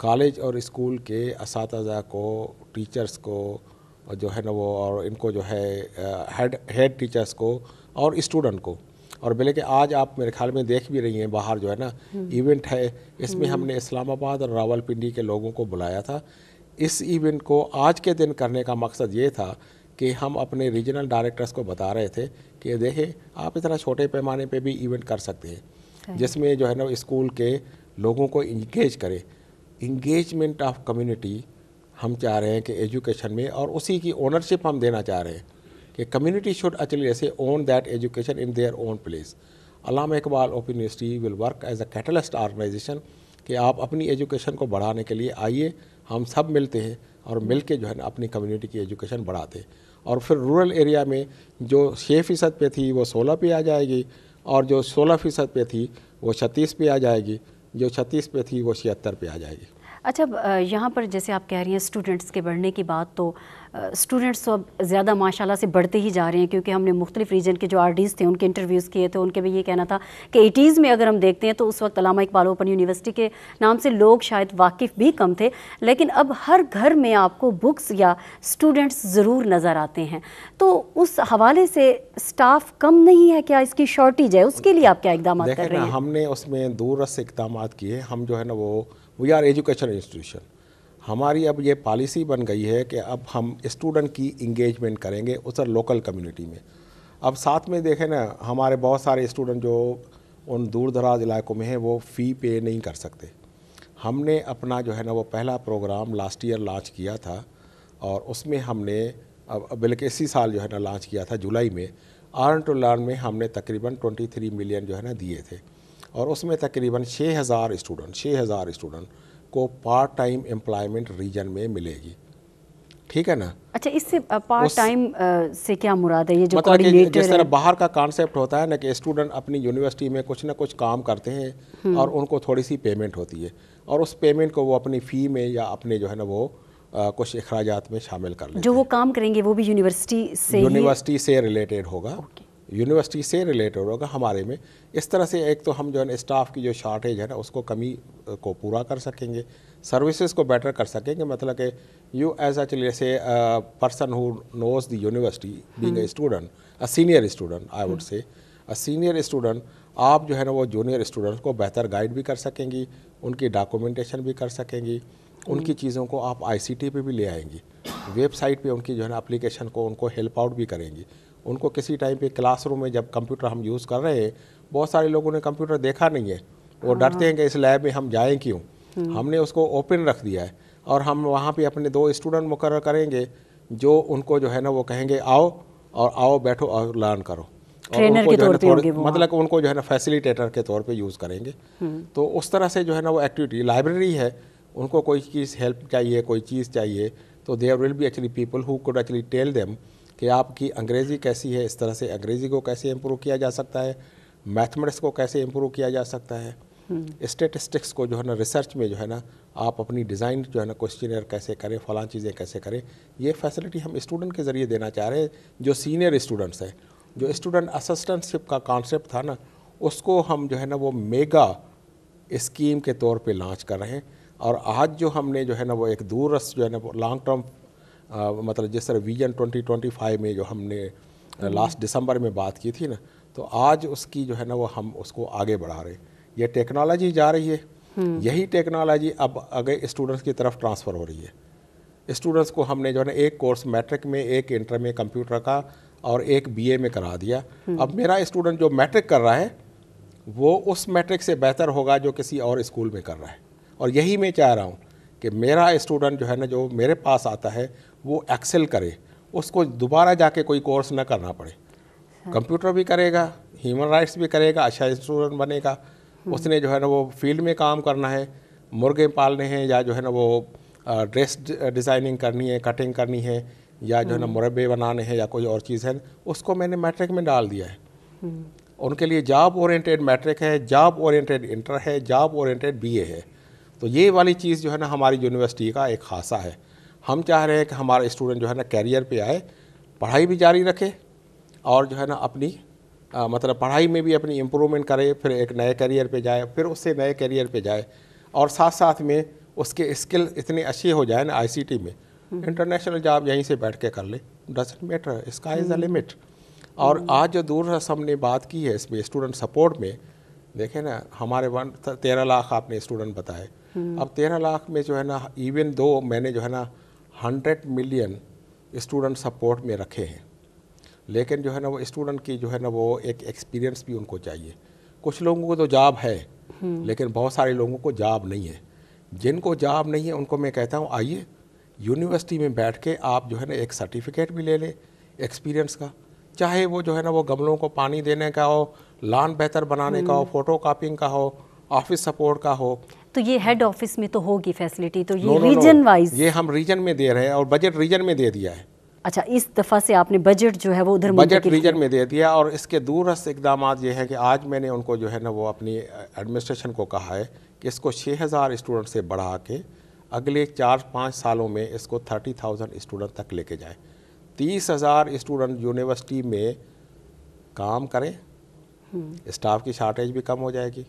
College और school के इस को टीचर्स को जो है ना वो और इनको जो है हेड हेड टीचर्स को और स्टूडेंट को और बोले कि आज आप मेरे ख्याल में देख भी रही हैं बाहर जो है ना इवेंट हम्म। है इसमें हम्म। हमने इस्लामाबाद और रावलपिंडी के लोगों को बुलाया था इस इवेंट को आज के दिन करने का मकसद ये था कि हम अपने रीजनल डायरेक्टर्स को बता रहे थे कि देखें आप इतना छोटे पैमाने पर भी इवेंट कर सकते हैं जिसमें जो है ना स्कूल के लोगों को इंगेज करें इंगेजमेंट ऑफ कम्युनिटी हम चाह रहे हैं कि एजुकेशन में और उसी की ओनरशिप हम देना चाह रहे हैं कि कम्युनिटी शुड एक्चुअली ऐसे own that education in their own place Allama Iqbal open university will work as a catalyst organisation कि आप अपनी एजुकेशन को बढ़ाने के लिए आइए हम सब मिलते हैं और मिल के जो है ना अपनी कम्युनिटी की एजुकेशन बढ़ाते और फिर रूरल एरिया में जो छः फ़ीसद पे थी वो सोलह पे आ जाएगी और जो सोलह फ़ीसद पे थी वो छत्तीस पे आ जाएगी जो छत्तीस पे थी वो छिहत्तर पे आ जाएगी अच्छा यहाँ पर जैसे आप कह रही हैं स्टूडेंट्स के बढ़ने की बात तो स्टूडेंट्स तो अब ज़्यादा माशाल्लाह से बढ़ते ही जा रहे हैं क्योंकि हमने मुख्तलिफ रीजन के जो डीज़ थे उनके इंटरव्यूज़ किए थे उनके भी ये कहना था कि एटीज़ में अगर हम देखते हैं तो उस वक्त अलामा इकबाल ओपन यूनिवर्सिटी के नाम से लोग शायद वाकिफ़ भी कम थे लेकिन अब हर घर में आपको बुक्स या स्टूडेंट्स ज़रूर नज़र आते हैं तो उस हवाले से स्टाफ कम नहीं है क्या इसकी शॉर्टेज है उसके लिए आप क्या इकदाम कर रहे हैं हमने उसमें दूर दूरस इकदाम किए हम जो है ना वो वी आर एजुकेशन इंस्टीट्यूशन हमारी अब ये पॉलिसी बन गई है कि अब हम स्टूडेंट की इंगेजमेंट करेंगे उस लोकल कम्युनिटी में अब साथ में देखें ना हमारे बहुत सारे स्टूडेंट जो उन दूर दराज इलाकों में हैं वो फ़ी पे नहीं कर सकते हमने अपना जो है ना वो पहला प्रोग्राम लास्ट ईयर लॉन्च किया था और उसमें हमने अब बल्कि इसी साल जो है ना लॉन्च किया था जुलाई में आर्न टू लर्न में हमने तकरीबन 23 मिलियन जो है ना दिए थे और उसमें तकरीबन 6000 स्टूडेंट 6000 स्टूडेंट को पार्ट टाइम एम्प्लॉयमेंट रीजन में मिलेगी ठीक है ना अच्छा इससे पार्ट टाइम से क्या मुराद है ये जो मतलब जिस तरह बाहर का कॉन्सेप्ट होता है ना कि स्टूडेंट अपनी यूनिवर्सिटी में कुछ ना कुछ काम करते हैं हम्म। और उनको थोड़ी सी पेमेंट होती है और उस पेमेंट को वो अपनी फ़ी में या अपने जो है ना वो आ, कुछ अखराज में शामिल कर लेते जो वो काम करेंगे वो भी यूनिवर्सिटी से यूनिवर्सिटी से रिलेटेड होगा यूनिवर्सिटी से रिलेटेड होगा हमारे में इस तरह से एक तो हम जो है स्टाफ की जो शॉर्टेज है ना उसको कमी को पूरा कर सकेंगे सर्विसेज को बेटर कर सकेंगे मतलब कि यू एज अ चलिए say person who knows the university being a student a senior student I would say a senior student आप जो है ना वो जूनियर स्टूडेंट्स को बेहतर गाइड भी कर सकेंगी उनकी डॉक्यूमेंटेशन भी कर सकेंगी उनकी चीज़ों को आप आईसीटी पे भी ले आएंगी वेबसाइट पे उनकी जो है ना अप्लीकेशन को उनको हेल्प आउट भी करेंगी उनको किसी टाइम पे क्लासरूम में जब कंप्यूटर हम यूज़ कर रहे हैं बहुत सारे लोगों ने कंप्यूटर देखा नहीं है वो डरते हैं कि इस लैब में हम जाएँ क्यों हम्म। हमने उसको ओपन रख दिया है और हम वहाँ पर अपने दो स्टूडेंट मुकर करेंगे जो उनको जो है ना वो कहेंगे आओ और आओ बैठो और लर्न करो ट्रेनर के तौर पे मतलब हाँ। उनको जो है ना फैसिलिटेटर के तौर पे यूज़ करेंगे हम्म। तो उस तरह से जो है ना वो एक्टिविटी लाइब्रेरी है उनको कोई चीज़ हेल्प चाहिए कोई चीज़ चाहिए तो there will be actually people who could actually tell them कि आपकी अंग्रेज़ी कैसी है इस तरह से अंग्रेज़ी को कैसे इम्प्रूव किया जा सकता है मैथमेटिक्स को कैसे इम्प्रूव किया जा सकता है स्टेटिस्टिक्स हम्म। को जो है ना रिसर्च में जो है ना आप अपनी डिज़ाइन जो है ना क्वेश्चन कैसे करें फ़लान चीज़ें कैसे करें ये फैसिलिटी हम स्टूडेंट के ज़रिए देना चाह रहे हैं जो सीनियर स्टूडेंट्स हैं जो स्टूडेंट असिस्टेंटशिप का कॉन्सेप्ट था ना उसको हम जो है ना वो मेगा स्कीम के तौर पे लॉन्च कर रहे हैं और आज जो हमने जो है ना वो एक दूरस्थ जो है ना वो लॉन्ग टर्म मतलब जिस तरह विजन 2025 में जो हमने लास्ट दिसंबर में बात की थी ना तो आज उसकी जो है ना वो हम उसको आगे बढ़ा रहे ये टेक्नोलॉजी जा रही है हम्म। यही टेक्नोलॉजी अब अगर स्टूडेंट्स की तरफ ट्रांसफ़र हो रही है स्टूडेंट्स को हमने जो है ना एक कोर्स मैट्रिक में एक इंटर में कंप्यूटर का और एक बीए में करा दिया हम्म। अब मेरा स्टूडेंट जो मैट्रिक कर रहा है वो उस मैट्रिक से बेहतर होगा जो किसी और स्कूल में कर रहा है और यही मैं चाह रहा हूँ कि मेरा स्टूडेंट जो है ना जो मेरे पास आता है वो एक्सेल करे उसको दोबारा जाके कोई कोर्स ना करना पड़े हाँ। कंप्यूटर भी करेगा ह्यूमन राइट्स भी करेगा अच्छा स्टूडेंट बनेगा हाँ। उसने जो है ना वो फील्ड में काम करना है मुर्गे पालने हैं या जो है ना वो ड्रेस डिज़ाइनिंग करनी है कटिंग करनी है या जो है ना हाँ। मुरबे बनाने हैं या कोई और चीज़ है उसको मैंने मैट्रिक में डाल दिया है उनके लिए जॉब ओरिएंटेड मैट्रिक है जॉब ओरिएंटेड इंटर है जॉब ओरिएंटेड बीए है तो ये वाली चीज़ जो है ना हमारी यूनिवर्सिटी का एक खासा है हम चाह रहे हैं कि हमारा स्टूडेंट जो है ना कैरियर पे आए पढ़ाई भी जारी रखे और जो है ना अपनी आ, मतलब पढ़ाई में भी अपनी इम्प्रूवमेंट करे फिर एक नए करियर पे जाए फिर उससे नए करियर पे जाए और साथ साथ में उसके स्किल इतने अच्छे हो जाए ना आई में इंटरनेशनल हम्म। जॉब यहीं से बैठ के कर ले डजेंट मैटर इसका इज़ अ लिमिट और हम्म। आज जो दूर हमने बात की है इसमें स्टूडेंट सपोर्ट में देखें ना हमारे वन तेरह लाख आपने स्टूडेंट बताए अब तेरह लाख में जो है ना इवन दो मैंने जो है ना हंड्रेड मिलियन स्टूडेंट सपोर्ट में रखे हैं लेकिन जो है ना वो स्टूडेंट की जो है ना वो एक एक्सपीरियंस भी उनको चाहिए कुछ लोगों को तो जॉब है लेकिन बहुत सारे लोगों को जॉब नहीं है जिनको जॉब नहीं है उनको मैं कहता हूँ आइए यूनिवर्सिटी में बैठ के आप जो है ना एक सर्टिफिकेट भी ले लें एक्सपीरियंस का चाहे वो जो है ना वो गमलों को पानी देने का हो लान बेहतर बनाने का हो फोटो हम्म। कापिंग का हो ऑफिस सपोर्ट का हो तो ये हेड ऑफिस में तो होगी फैसिलिटी तो ये no, no, रीजन वाइज ये हम रीजन में दे रहे हैं और बजट रीजन में दे दिया है अच्छा इस दफ़ा से आपने बजट जो है वो उधर बजट रीजन में दे दिया और इसके दूरस्थ इकदाम ये हैं कि आज मैंने उनको जो है ना वो अपनी एडमिनिस्ट्रेशन को कहा है कि इसको छः हज़ार स्टूडेंट से बढ़ा के अगले चार पाँच सालों में इसको थर्टी थाउजेंड स्टूडेंट तक लेके जाए तीस हज़ार स्टूडेंट यूनिवर्सिटी में काम करें स्टाफ हम्म। की शार्टेज भी कम हो जाएगी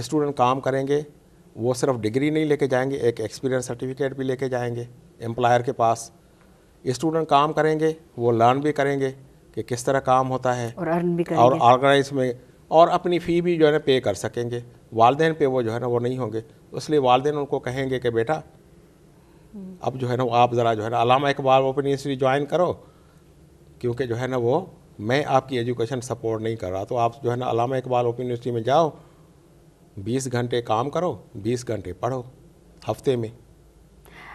स्टूडेंट काम करेंगे वो सिर्फ डिग्री नहीं लेके जाएंगे एक एक्सपीरियंस सर्टिफिकेट भी लेके जाएंगे एम्प्लॉयर के पास स्टूडेंट काम करेंगे वो लर्न भी करेंगे कि किस तरह काम होता है और अर्न भी करेंगे और ऑर्गेनाइज में और अपनी फ़ी भी जो है ना पे कर सकेंगे वालदेन पे वो जो है ना वो नहीं होंगे इसलिए वालदेन उनको कहेंगे कि बेटा अब जो है ना आप ज़रा जो है ना Allama Iqbal open university join करो क्योंकि जो है ना वो मैं आपकी एजुकेशन सपोर्ट नहीं कर रहा तो आप जो है ना अलामा इकबाल ओपन यूनिवर्सिटी में जाओ बीस घंटे काम करो बीस घंटे पढ़ो हफ्ते में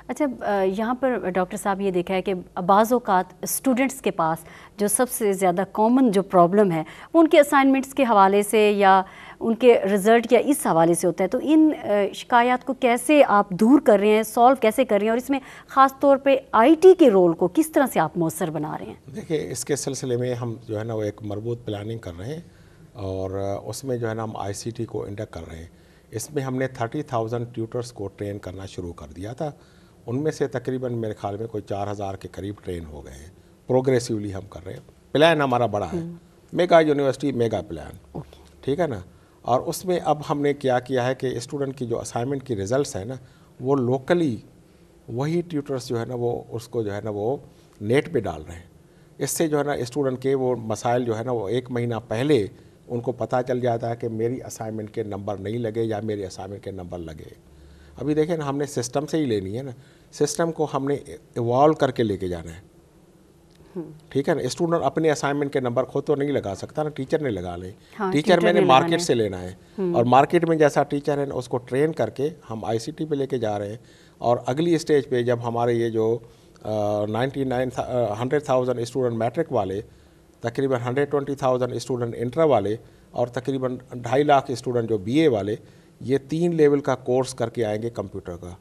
अच्छा यहाँ पर डॉक्टर साहब ये देखा है कि बाज़ात स्टूडेंट्स के पास जो सबसे ज़्यादा कॉमन जो प्रॉब्लम है उनके असाइनमेंट्स के हवाले से या उनके रिज़ल्ट या इस हवाले से होता है तो इन शिकायत को कैसे आप दूर कर रहे हैं सॉल्व कैसे कर रहे हैं और इसमें ख़ास तौर आई टी के रोल को किस तरह से आप मौसर बना रहे हैं देखिए इसके सिलसिले में हम जो है ना वो एक मरबूत प्लानिंग कर रहे हैं और उसमें जो है ना हम आई को इंडक्ट कर रहे हैं इसमें हमने थर्टी थाउजेंड ट्यूटर्स को ट्रेन करना शुरू कर दिया था उनमें से तकरीबन मेरे ख्याल में कोई चार हज़ार के करीब ट्रेन हो गए हैं प्रोग्रेसिवली हम कर रहे हैं प्लान हमारा बड़ा है मेगा यूनिवर्सिटी मेगा प्लान ठीक है ना और उसमें अब हमने क्या किया है कि स्टूडेंट की जो असाइनमेंट की रिज़ल्ट है ना वो लोकली वही ट्यूटर्स जो है ना वो उसको जो है ना वो नेट पर डाल रहे हैं इससे जो है ना स्टूडेंट के वो मसाइल जो है ना वो एक महीना पहले उनको पता चल जाता है कि मेरी असाइनमेंट के नंबर नहीं लगे या मेरे असाइनमेंट के नंबर लगे अभी देखें ना हमने सिस्टम से ही लेनी है ना सिस्टम को हमने इवॉल्व करके लेके जाना है ठीक है ना स्टूडेंट अपने असाइनमेंट के नंबर खुद तो नहीं लगा सकता ना टीचर ने लगा ले हाँ, टीचर मैंने मार्केट से लेना है हम्म। और मार्केट में जैसा टीचर है ना उसको ट्रेन करके हम आईसीटी पे लेके जा रहे हैं और अगली स्टेज पे जब हमारे ये जो ninety nine hundred thousand student matric वाले तकरीबन 120,000 स्टूडेंट इंटर वाले और तकरीबन ढाई लाख स्टूडेंट जो बीए वाले ये तीन लेवल का कोर्स करके आएंगे कंप्यूटर का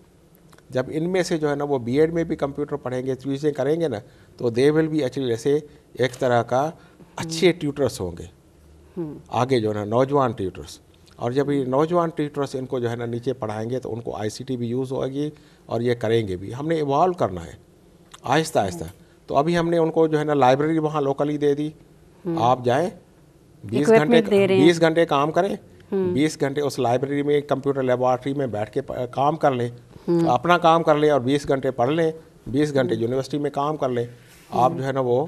जब इनमें से जो है ना वो बीएड में भी कंप्यूटर पढ़ेंगे चीज़ें करेंगे ना तो दे विल भी एक्चुअली जैसे एक तरह का अच्छे ट्यूटर्स होंगे हम्म। आगे जो है ना नौजवान ट्यूटर्स और जब ये नौजवान ट्यूटर्स इनको जो है ना नीचे पढ़ाएंगे तो उनको आईसीटी भी यूज़ होगी और ये करेंगे भी हमने इवॉल्व करना है आहिस्ता आहिस्ता तो अभी हमने उनको जो है ना लाइब्रेरी वहाँ लोकली दे दी हम्म। आप जाए बीस घंटे बीस घंटे काम करें हम्म। बीस घंटे उस लाइब्रेरी में कंप्यूटर लेबोरेटरी में बैठ के काम कर लें हम्म। तो अपना काम कर लें और बीस घंटे पढ़ लें बीस घंटे यूनिवर्सिटी में काम कर लें आप जो है ना वो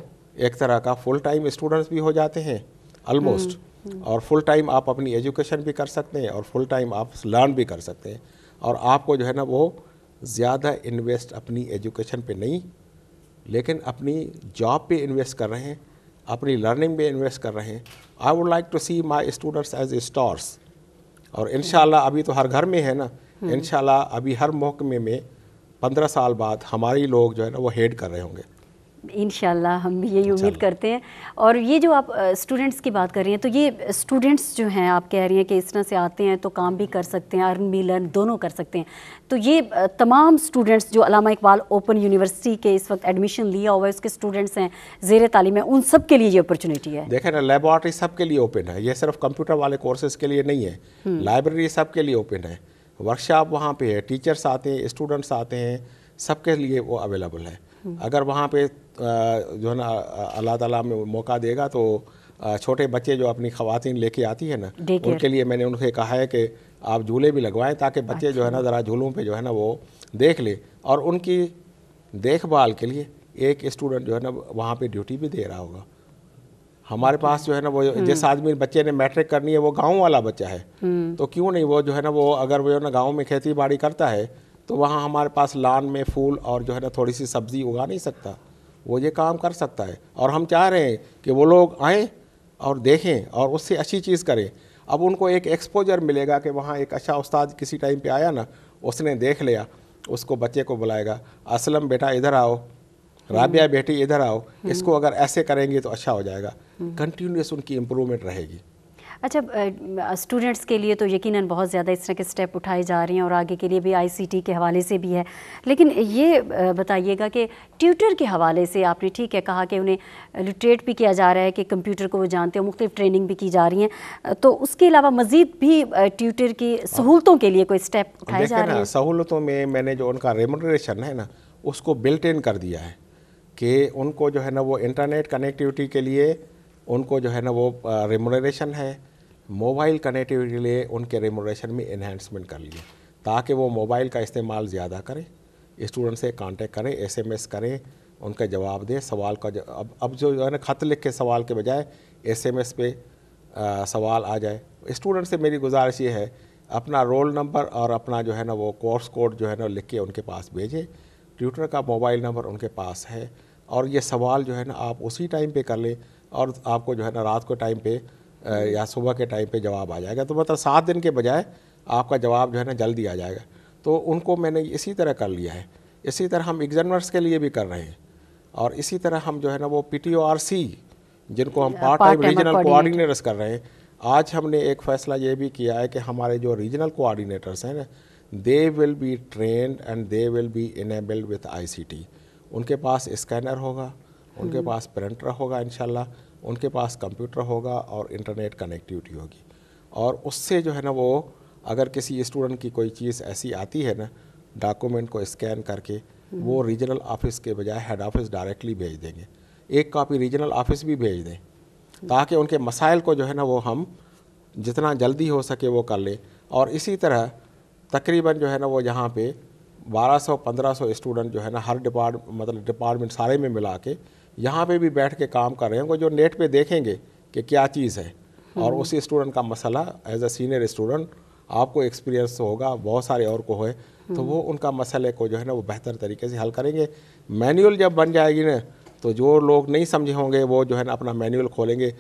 एक तरह का फुल टाइम स्टूडेंट्स भी हो जाते हैं ऑलमोस्ट और फुल टाइम आप अपनी एजुकेशन भी कर सकते हैं और फुल टाइम आप लर्न भी कर सकते हैं और आपको जो है ना वो ज़्यादा इन्वेस्ट अपनी एजुकेशन पे नहीं लेकिन अपनी जॉब पे इन्वेस्ट कर रहे हैं अपनी लर्निंग पे इन्वेस्ट कर रहे हैं I would like to see my students as stars और इन अभी तो हर घर में है ना इन हम्म। अभी हर महकमे में पंद्रह साल बाद हमारे लोग जो है ना वो हेड कर रहे होंगे इन हम भी यही उम्मीद करते हैं और ये जो आप स्टूडेंट्स की बात कर रही हैं तो ये स्टूडेंट्स जो हैं आप कह रही हैं कि इस तरह से आते हैं तो काम भी कर सकते हैं अर्न भी लर्न दोनों कर सकते हैं तो ये तमाम स्टूडेंट्स जो अलामा इकबाल ओपन यूनिवर्सिटी के इस वक्त एडमिशन लिया हुआ है उसके स्टूडेंट्स हैं जेर तालीम है उन सब के लिए ये अपॉर्चुनिटी है देखें ना लेबॉर्ट्री सब के लिए ओपन है ये सिर्फ कंप्यूटर वाले कोर्सेज के लिए नहीं है लाइब्रेरी सब के लिए ओपन है वर्कशॉप वहाँ पर है टीचर्स आते हैं स्टूडेंट्स आते हैं सबके लिए वो अवेलेबल है हम्म। अगर वहाँ पे जो है ना अल्लाह ताला में मौका देगा तो छोटे बच्चे जो अपनी खातन लेके आती है ना उनके लिए मैंने उनसे कहा है कि आप झूले भी लगवाएं ताकि बच्चे अच्छा। जो है ना अच्छा। ज़रा झूलों पे जो है ना वो देख ले और उनकी देखभाल के लिए एक स्टूडेंट जो है ना वहाँ पे ड्यूटी भी दे रहा होगा हमारे पास जो है ना वो हम्म। जिस आदमी बच्चे ने मैट्रिक करनी है वो गाँव वाला बच्चा है हम्म। तो क्यों नहीं वो जो है ना वो अगर वो ना गाँव में खेती बाड़ी करता है तो वहाँ हमारे पास लान में फूल और जो है ना थोड़ी सी सब्जी उगा नहीं सकता वो ये काम कर सकता है और हम चाह रहे हैं कि वो लोग आएँ और देखें और उससे अच्छी चीज़ करें अब उनको एक एक्सपोजर मिलेगा कि वहाँ एक अच्छा उस्ताद किसी टाइम पे आया ना उसने देख लिया उसको बच्चे को बुलाएगा असलम बेटा इधर आओ राबिया बेटी इधर आओ हम्म। इसको अगर ऐसे करेंगे तो अच्छा हो जाएगा कंटिन्यूस हम्म। उनकी इम्प्रूवमेंट रहेगी अच्छा स्टूडेंट्स के लिए तो यकीनन बहुत ज़्यादा इस तरह के स्टेप उठाए जा रहे हैं और आगे के लिए भी आईसीटी के हवाले से भी है लेकिन ये बताइएगा कि ट्यूटर के हवाले से आपने ठीक है कहा कि उन्हें लिटरेट भी किया जा रहा है कि कंप्यूटर को वो जानते हैं मुख्तलिफ ट्रेनिंग भी की जा रही है तो उसके अलावा मज़ीद भी ट्यूटर की हाँ। सहूलतों के लिए कोई स्टेप उठाए जा रहे हैं सहूलतों में मैंने जो उनका रेमोनरेशन है ना उसको बिल्टेन कर दिया है कि उनको जो है ना वो इंटरनेट कनेक्टिविटी के लिए उनको जो है ना वो रेमोनरेशन है मोबाइल कनेक्टिविटी के लिए उनके रेमोरेशन में इन्हेंसमेंट कर लिए ताकि वो मोबाइल का इस्तेमाल ज़्यादा करें स्टूडेंट से कांटेक्ट करें एसएमएस करें उनका जवाब दें सवाल का अब अब जो है ना ख़त लिख के सवाल के बजाय एसएमएस पे आ, सवाल आ जाए स्टूडेंट से मेरी गुजारिश ये है अपना रोल नंबर और अपना जो है ना वो कोर्स कोड जो है ना लिख के उनके पास भेजें ट्यूटर का मोबाइल नंबर उनके पास है और ये सवाल जो है ना आप उसी टाइम पे कर लें और आपको जो है ना रात को टाइम पे या सुबह के टाइम पे जवाब आ जाएगा तो मतलब सात दिन के बजाय आपका जवाब जो है ना जल्दी आ जाएगा तो उनको मैंने इसी तरह कर लिया है इसी तरह हम एग्जामर्स के लिए भी कर रहे हैं और इसी तरह हम जो है ना वो पी जिनको हम पार्ट टाइम रीजनल कोऑर्डिनेटर्स कर रहे हैं आज हमने एक फैसला ये भी किया है कि हमारे जो रीजनल कोऑर्डिनेटर्स हैं ना they will be trained and they will be enabled with टी उनके पास स्कैनर होगा उनके हम्म। पास प्रिंटर होगा इंशाल्लाह उनके पास कंप्यूटर होगा और इंटरनेट कनेक्टिविटी होगी और उससे जो है ना वो अगर किसी स्टूडेंट की कोई चीज़ ऐसी आती है ना डॉक्यूमेंट को स्कैन करके वो हम्म। रीजनल ऑफिस के बजाय हेड ऑफिस डायरेक्टली भेज देंगे एक कॉपी रीजनल ऑफिस भी भेज दें ताकि उनके मसाइल को जो है ना वो हम जितना जल्दी हो सके वो कर लें और इसी तरह तकरीबन जो है ना वो यहाँ पे 1200-1500 स्टूडेंट जो है ना हर डिपार्ट मतलब डिपार्टमेंट सारे में मिला के यहाँ पे भी बैठ के काम कर रहे हैं जो नेट पे देखेंगे कि क्या चीज़ है और हम्म। उसी स्टूडेंट का मसला एज अ सीनियर स्टूडेंट आपको एक्सपीरियंस तो होगा बहुत सारे और को है तो वो हम्म। उनका मसले को जो है ना वो बेहतर तरीके से हल करेंगे मैनुअल जब बन जाएगी ना तो जो लोग नहीं समझे होंगे वो जो है ना अपना मैनुअल खोलेंगे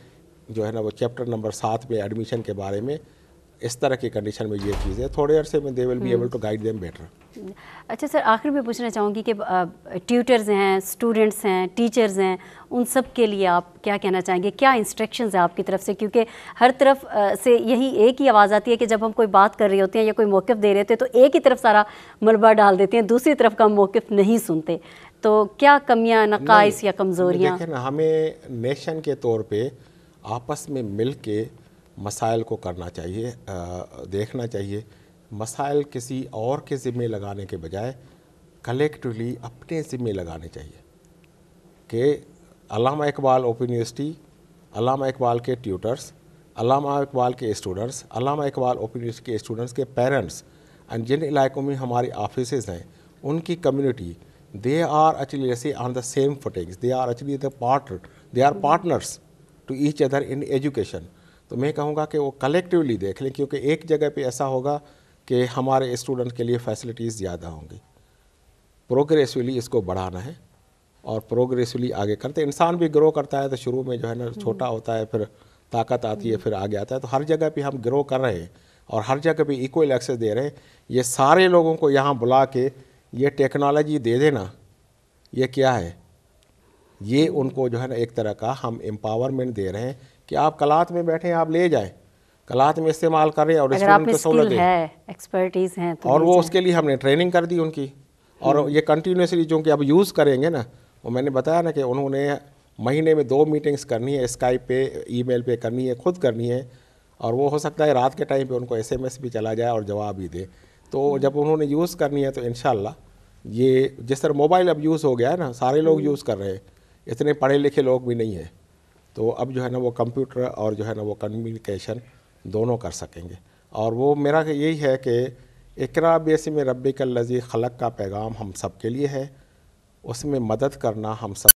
जो है ना वो चैप्टर नंबर सात में एडमिशन के बारे में इस तरह की कंडीशन में ये चीज़ है थोड़े अरसे में they will be able to guide them better अच्छा सर आखिर में पूछना चाहूँगी कि ट्यूटर्स हैं स्टूडेंट्स हैं टीचर्स हैं उन सब के लिए आप क्या कहना चाहेंगे क्या इंस्ट्रक्शंस है आपकी तरफ से क्योंकि हर तरफ से यही एक ही आवाज़ आती है कि जब हम कोई बात कर रहे होते हैं या कोई मौक़ दे रहे होते हैं तो एक ही तरफ सारा मलबा डाल देते हैं दूसरी तरफ का मौक़ नहीं सुनते तो क्या कमियाँ नकाइस या कमज़ोरियाँ हमें नेशन के तौर पर आपस में मिल के मसाइल को करना चाहिए देखना चाहिए मसाइल किसी और के ज़िम्मे लगाने के बजाय कलेक्टिवली अपने ज़िम्मे लगाने चाहिए कि अलामा इकबाल ओपन यूनिवर्सिटी अलामा इकबाल के ट्यूटर्स अलामा इकबाल के students Allama Iqbal open university के स्टूडेंट्स के पेरेंट्स एंड जिन इलाकों में हमारे ऑफिस हैं उनकी कम्यूनिटी दे आर एक्चुअली जैसे on the same footings they are actually the part they are partners to each other in education तो मैं कहूँगा कि वो कलेक्टिवली देख लें क्योंकि एक जगह पे ऐसा होगा कि हमारे स्टूडेंट के लिए फैसिलिटीज़ ज़्यादा होंगी प्रोग्रेसिवली इसको बढ़ाना है और प्रोग्रेसिवली आगे करते इंसान भी ग्रो करता है तो शुरू में जो है ना हम्म। छोटा होता है फिर ताकत आती है हम्म। फिर आगे आता है तो हर जगह पर हम ग्रो कर रहे हैं और हर जगह पर इक्वल एक्सेस दे रहे हैं ये सारे लोगों को यहाँ बुला के ये टेक्नोलॉजी दे देना ये क्या है ये उनको जो है ना एक तरह का हम एम्पावरमेंट दे रहे हैं कि आप कलात में बैठे आप ले जाएं कलात में इस्तेमाल करें और स्टूडेंट को सहूलत है एक्सपर्टीज हैं तो और वो उसके लिए हमने ट्रेनिंग कर दी उनकी और हम्म। ये कंटिन्यूसली जो कि अब यूज़ करेंगे ना वो मैंने बताया ना कि उन्होंने महीने में दो मीटिंग्स करनी है स्काइप पे ईमेल पे करनी है खुद करनी है और वो हो सकता है रात के टाइम पे उनको एसएमएस भी चला जाए और जवाब भी दे तो हम्म। जब उन्होंने यूज़ करनी है तो इन ये जिस तरह मोबाइल अब यूज़ हो गया है ना सारे लोग यूज़ हम्म। कर रहे हैं इतने पढ़े लिखे लोग भी नहीं हैं तो अब जो है ना वो कंप्यूटर और जो है ना वो कम्युनिकेशन दोनों कर सकेंगे और वो मेरा यही है कि इकरा बेसम में रब लजी खलक का पैगाम हम सब के लिए है उसमें मदद करना हम सब